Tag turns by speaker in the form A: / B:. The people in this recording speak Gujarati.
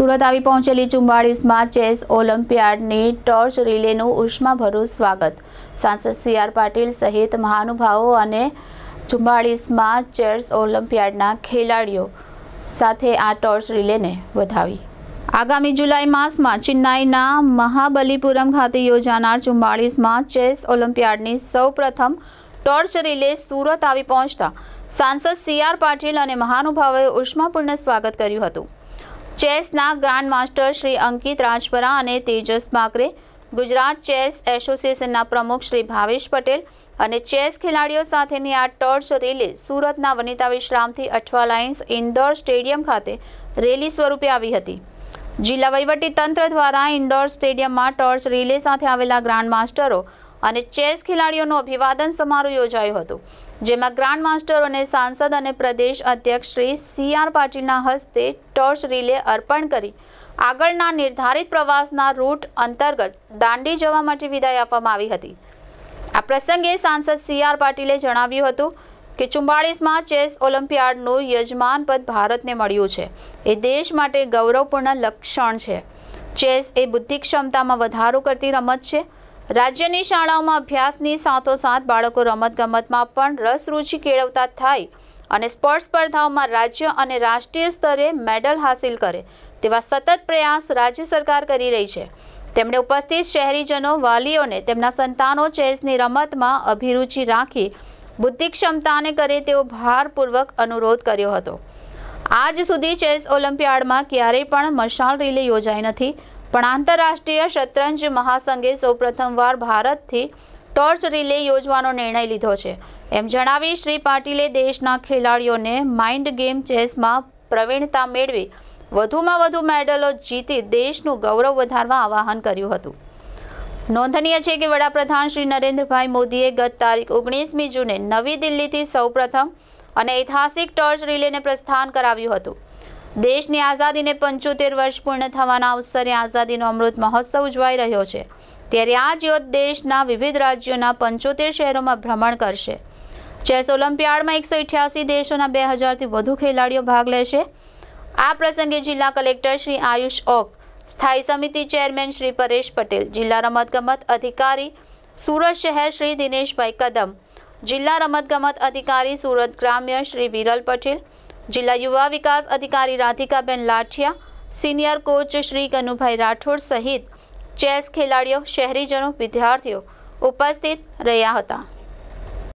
A: સુરત આવી પહોંચેલી ચુમ્બાળીસમાં ચેસ ઓલિમ્પિયાડની ટોર્ચ રિલેનું ઉષ્માભર્યું સ્વાગત સાંસદ સી આર પાટીલ સહિત મહાનુભાવો અને ચુમ્બાળીસમાં ચેસ ઓલિમ્પિયાડના ખેલાડીઓ સાથે આ ટોર્ચ રિલેને વધાવી આગામી જુલાઈ માસમાં ચેન્નાઈના મહાબલીપુરમ ખાતે યોજાનાર ચુમ્બાળીસમાં ચેસ ઓલિમ્પિયાડની સૌપ્રથમ ટોર્ચ રિલે સુરત આવી પહોંચતા સાંસદ સી આર પાટીલ અને મહાનુભાવોએ ઉષ્માપૂર્ણ સ્વાગત કર્યું હતું ચેસના ગ્રાન્ડ માસ્ટર શ્રી અંકિત રાજપરા અને તેજસ બાકરે ગુજરાત ચેસ એસોસિએશનના પ્રમુખ શ્રી ભાવેશ પટેલ અને ચેસ ખેલાડીઓ સાથેની આ ટોર્ચ રેલી સુરતના વનિતા વિશ્રામથી અઠવા લાઇન્સ ઇન્ડોર સ્ટેડિયમ ખાતે રેલી સ્વરૂપે આવી હતી જિલ્લા વહીવટી તંત્ર દ્વારા ઇન્ડોર સ્ટેડિયમમાં ટોર્ચ રિલે સાથે આવેલા ગ્રાન્ડ માસ્ટરો અને ચેસ ખેલાડીઓનું અભિવાદન સમારોહ યોજાયો હતો જેમાં ગ્રાન્ડ માસ્ટર અને સાંસદ અને પ્રદેશ અધ્યક્ષ શ્રી સી આર પાટીલના હસ્તે ટોર્ચ રિલે અર્પણ કરી આગળના નિર્ધારિત પ્રવાસના રૂટ અંતર્ગત દાંડી જવા માટે વિદાય આપવામાં આવી હતી આ પ્રસંગે સાંસદ સી આર પાટીલે જણાવ્યું હતું કે ચુમ્બાળીસમાં ચેસ ઓલિમ્પિયાડનું યજમાન પદ ભારતને મળ્યું છે એ દેશ માટે ગૌરવપૂર્ણ લક્ષણ છે ચેસ એ બુદ્ધિ ક્ષમતામાં વધારો કરતી રમત છે રાજ્યની શાળાઓમાં અભ્યાસની સાથોસાથ બાળકો રમતગમતમાં પણ રસ રુચિ કેળવતા થાય અને સ્પોર્ટ્સ સ્પર્ધાઓમાં રાજ્ય અને રાષ્ટ્રીય સ્તરે મેડલ હાંસિલ કરે તેવા સતત પ્રયાસ રાજ્ય સરકાર કરી રહી છે તેમણે ઉપસ્થિત શહેરીજનો વાલીઓને તેમના સંતાનો ચેસની રમતમાં અભિરુચિ રાખી બુદ્ધિ ક્ષમતાને કરે તેવો ભારપૂર્વક અનુરોધ કર્યો હતો આજ સુધી ચેસ ઓલિમ્પિયાડમાં ક્યારેય પણ મશાલ રીલે યોજાઈ નથી પણ આંતરરાષ્ટ્રીય શતરંજ મહાસંઘે સૌપ્રથમવાર ભારતથી ટોર્ચ રિલે યોજવાનો નિર્ણય લીધો છે એમ જણાવી શ્રી પાટીલે દેશના ખેલાડીઓને માઇન્ડ ગેમ ચેસમાં પ્રવીણતા મેળવી વધુમાં વધુ મેડલો જીતી દેશનું ગૌરવ વધારવા આવાહન કર્યું હતું નોંધનીય છે કે વડાપ્રધાન શ્રી નરેન્દ્રભાઈ મોદીએ ગત તારીખ ઓગણીસમી જૂને નવી દિલ્હીથી સૌપ્રથમ અને ઐતિહાસિક ટોર્ચ રિલેને પ્રસ્થાન કરાવ્યું હતું દેશની આઝાદીને પંચોતેર વર્ષ પૂર્ણ થવાના અવસરે આઝાદીનો અમૃત મહોત્સવ ઉજવાઈ રહ્યો છે ત્યારે આ જ્યોત દેશના વિવિધ રાજ્યોના પંચોતેર શહેરોમાં ભ્રમણ કરશે ચેસ ઓલિમ્પિયાડમાં એકસો અઠ્યાસી દેશોના બે હજારથી વધુ ખેલાડીઓ ભાગ લેશે આ પ્રસંગે જિલ્લા કલેક્ટર શ્રી આયુષ ઓક સ્થાયી સમિતિ ચેરમેન શ્રી પરેશ પટેલ જિલ્લા રમતગમત અધિકારી સુરત શહેર શ્રી દિનેશભાઈ કદમ જિલ્લા રમતગમત અધિકારી સુરત ગ્રામ્ય શ્રી વિરલ પટેલ જિલ્લા યુવા વિકાસ અધિકારી રાધિકાબેન લાઠિયા સિનિયર કોચ શ્રી કનુભાઈ રાઠોડ સહિત ચેસ ખેલાડીઓ શહેરીજનો વિદ્યાર્થીઓ ઉપસ્થિત રહ્યા હતા